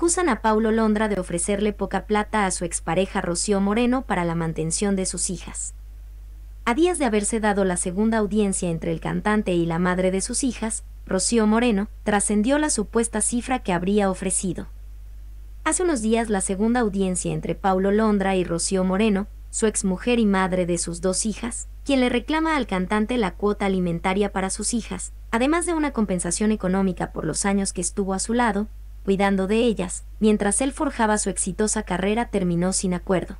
acusan a Paulo Londra de ofrecerle poca plata a su expareja Rocío Moreno para la mantención de sus hijas. A días de haberse dado la segunda audiencia entre el cantante y la madre de sus hijas, Rocío Moreno, trascendió la supuesta cifra que habría ofrecido. Hace unos días la segunda audiencia entre Paulo Londra y Rocío Moreno, su exmujer y madre de sus dos hijas, quien le reclama al cantante la cuota alimentaria para sus hijas, además de una compensación económica por los años que estuvo a su lado, cuidando de ellas, mientras él forjaba su exitosa carrera terminó sin acuerdo.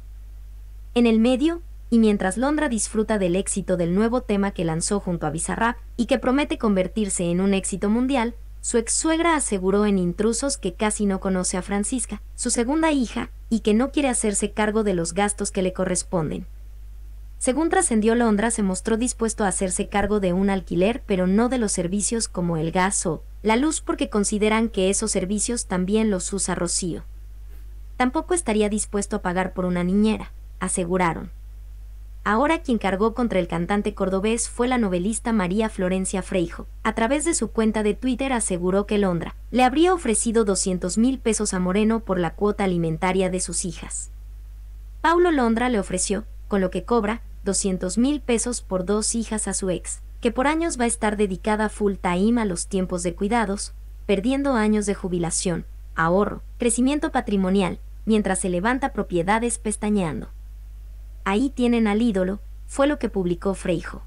En el medio, y mientras Londra disfruta del éxito del nuevo tema que lanzó junto a Bizarrap y que promete convertirse en un éxito mundial, su ex suegra aseguró en intrusos que casi no conoce a Francisca, su segunda hija, y que no quiere hacerse cargo de los gastos que le corresponden. Según trascendió Londra, se mostró dispuesto a hacerse cargo de un alquiler, pero no de los servicios como el gas o la luz porque consideran que esos servicios también los usa Rocío. Tampoco estaría dispuesto a pagar por una niñera, aseguraron. Ahora quien cargó contra el cantante cordobés fue la novelista María Florencia Freijo. A través de su cuenta de Twitter aseguró que Londra le habría ofrecido 200 mil pesos a Moreno por la cuota alimentaria de sus hijas. Paulo Londra le ofreció, con lo que cobra, 200 mil pesos por dos hijas a su ex que por años va a estar dedicada full time a los tiempos de cuidados, perdiendo años de jubilación, ahorro, crecimiento patrimonial, mientras se levanta propiedades pestañeando. Ahí tienen al ídolo, fue lo que publicó Freijo.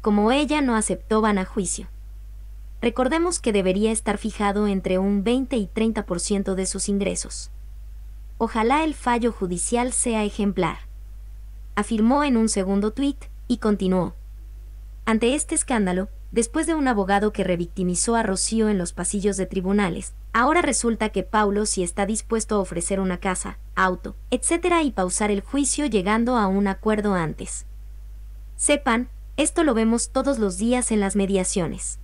Como ella no aceptó, van a juicio. Recordemos que debería estar fijado entre un 20 y 30% de sus ingresos. Ojalá el fallo judicial sea ejemplar. Afirmó en un segundo tuit y continuó. Ante este escándalo, después de un abogado que revictimizó a Rocío en los pasillos de tribunales, ahora resulta que Paulo sí está dispuesto a ofrecer una casa, auto, etc. y pausar el juicio llegando a un acuerdo antes. Sepan, esto lo vemos todos los días en las mediaciones.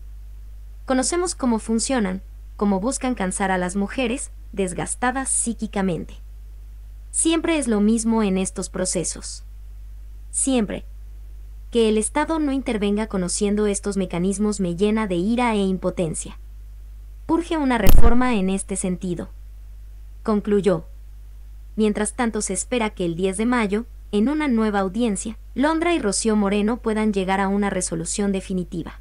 Conocemos cómo funcionan, cómo buscan cansar a las mujeres, desgastadas psíquicamente. Siempre es lo mismo en estos procesos. Siempre, que el Estado no intervenga conociendo estos mecanismos me llena de ira e impotencia. Urge una reforma en este sentido. Concluyó. Mientras tanto se espera que el 10 de mayo, en una nueva audiencia, Londra y Rocío Moreno puedan llegar a una resolución definitiva.